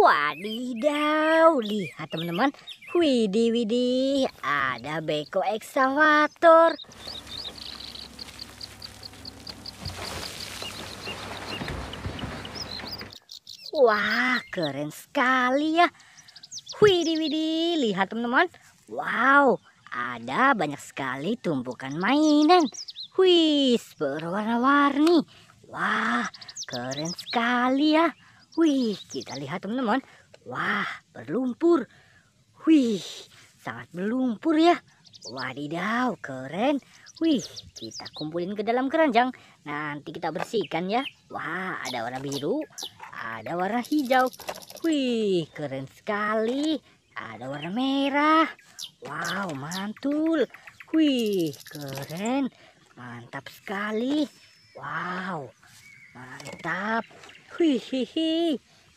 Wadidaw, lihat teman-teman. Widih, widih, ada beko ekskavator. Wah, keren sekali ya. Widih, widih, lihat teman-teman. Wow, ada banyak sekali tumpukan mainan. Wih, berwarna-warni. Wah, keren sekali ya. Wih, kita lihat teman-teman. Wah, berlumpur. Wih, sangat berlumpur ya. Wadidaw, keren. Wih, kita kumpulin ke dalam keranjang. Nanti kita bersihkan ya. Wah, ada warna biru, ada warna hijau. Wih, keren sekali. Ada warna merah. Wow, mantul. Wih, keren. Mantap sekali. Wow, mantap. Wih,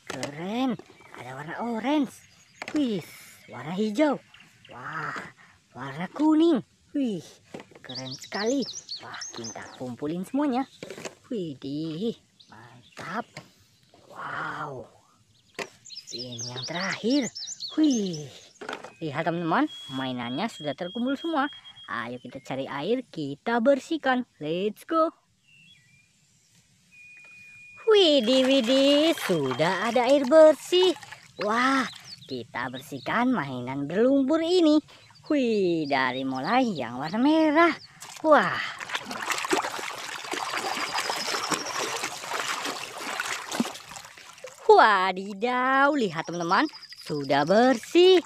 keren. Ada warna orange. Wih, warna hijau. Wah, warna kuning. Wih, keren sekali. Wah, kita kumpulin semuanya. Wih, Widih, mantap. Wow. Ini yang terakhir. Wih lihat teman-teman mainannya sudah terkumpul semua ayo kita cari air kita bersihkan let's go widih widih sudah ada air bersih wah kita bersihkan mainan berlumpur ini wih dari mulai yang warna merah wah Wadidaw, lihat teman-teman, sudah bersih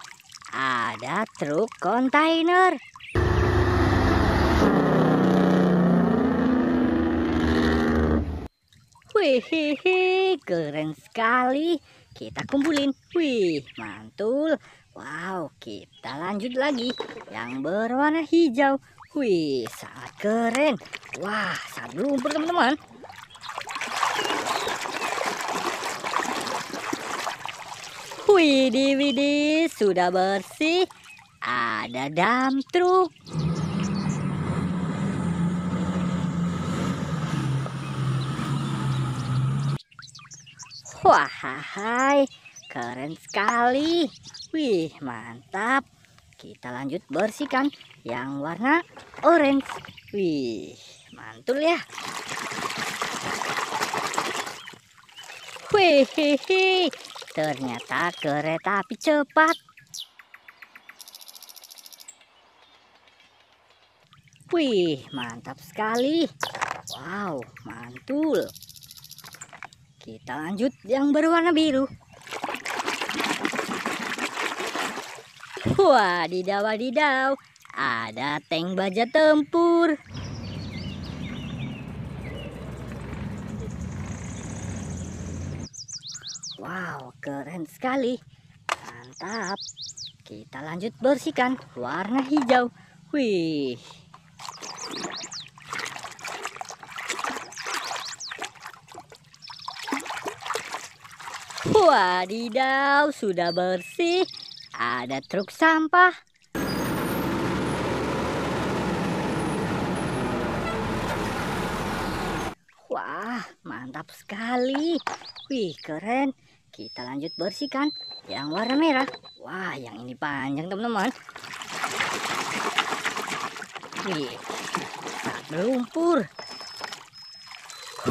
ada truk kontainer. Wih, keren sekali. Kita kumpulin. Wih, mantul. Wow, kita lanjut lagi. Yang berwarna hijau. Wih, sangat keren. Wah, sangat lumpur teman-teman. Widi Widi sudah bersih Ada Wah, Wahai keren sekali Wih mantap Kita lanjut bersihkan yang warna orange Wih mantul ya Wih, Ternyata kereta api cepat. Wih, mantap sekali. Wow, mantul. Kita lanjut yang berwarna biru. wah Wadidaw, wadidaw. Ada tank baja tempur. keren sekali mantap kita lanjut bersihkan warna hijau wih Wadidaw, sudah bersih. Ada truk sampah. Wah, mantap sekali. Wih, keren. Kita lanjut bersihkan yang warna merah. Wah, yang ini panjang teman-teman. Wih, tak berlumpur.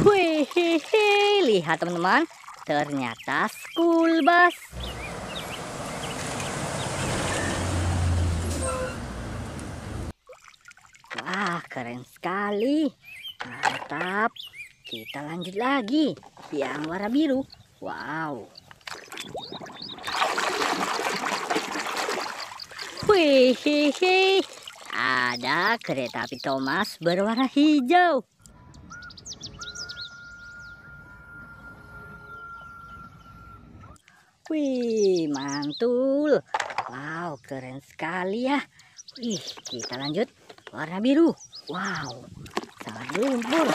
Wih, lihat teman-teman, ternyata school bus. Wah, keren sekali. Mantap. Kita lanjut lagi. Yang warna biru. Wow. Hihihi, ada kereta api Thomas berwarna hijau. Wih, mantul. Wow, keren sekali ya. Wih, kita lanjut. Warna biru. Wow, sangat lumpur.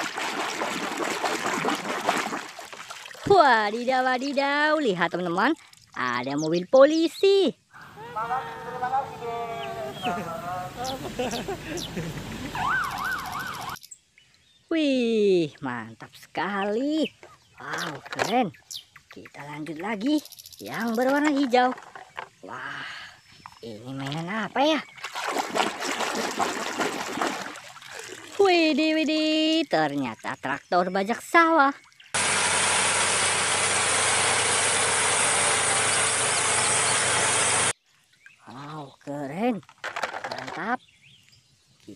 Wadidaw, wadidaw. Lihat teman-teman, ada mobil polisi. Wih, mantap sekali. Wow, keren. Kita lanjut lagi yang berwarna hijau. Wah, ini mainan apa ya? Widih, widih, ternyata traktor bajak sawah.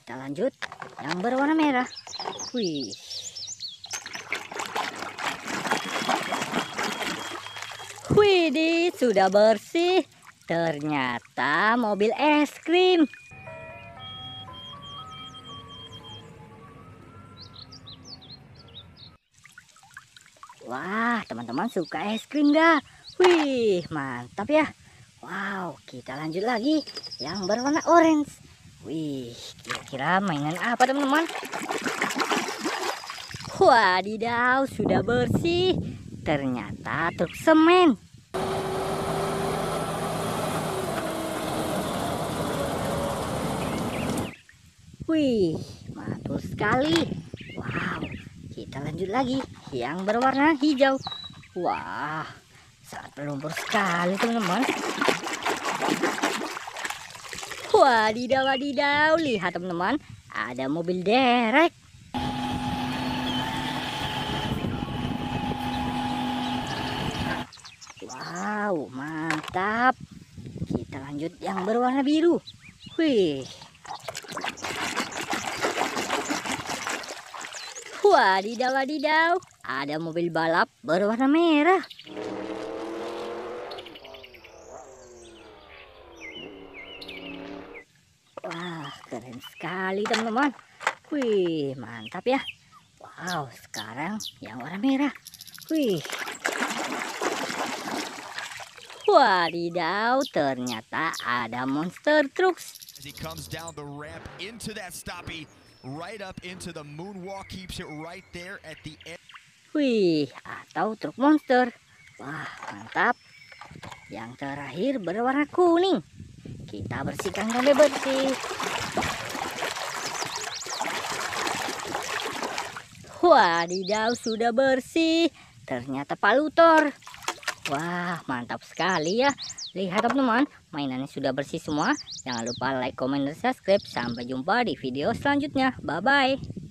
Kita lanjut yang berwarna merah. Wih. Widih, sudah bersih. Ternyata mobil es krim. Wah, teman-teman suka es krim gak? Wih, mantap ya. Wow, kita lanjut lagi yang berwarna orange. Wih, kita kira mainan apa teman-teman wadidaw sudah bersih ternyata truk semen wih mantul sekali wow kita lanjut lagi yang berwarna hijau wah sangat berlumpur sekali teman-teman Wadidaw, wadidaw. Lihat teman-teman, ada mobil derek. Wow, mantap. Kita lanjut yang berwarna biru. Wih. Wadidaw, wadidaw. Ada mobil balap berwarna merah. Wah keren sekali teman-teman wih mantap ya wow sekarang yang warna merah wih wadidaw ternyata ada monster trucks As he comes down the ramp into that stoppie right up into the moonwalk keeps it right there at the end wih atau truk monster wah mantap yang terakhir berwarna kuning kita bersihkan sampai bersih wadidaw sudah bersih ternyata palutor wah mantap sekali ya lihat teman-teman mainannya sudah bersih semua jangan lupa like, comment, dan subscribe sampai jumpa di video selanjutnya bye-bye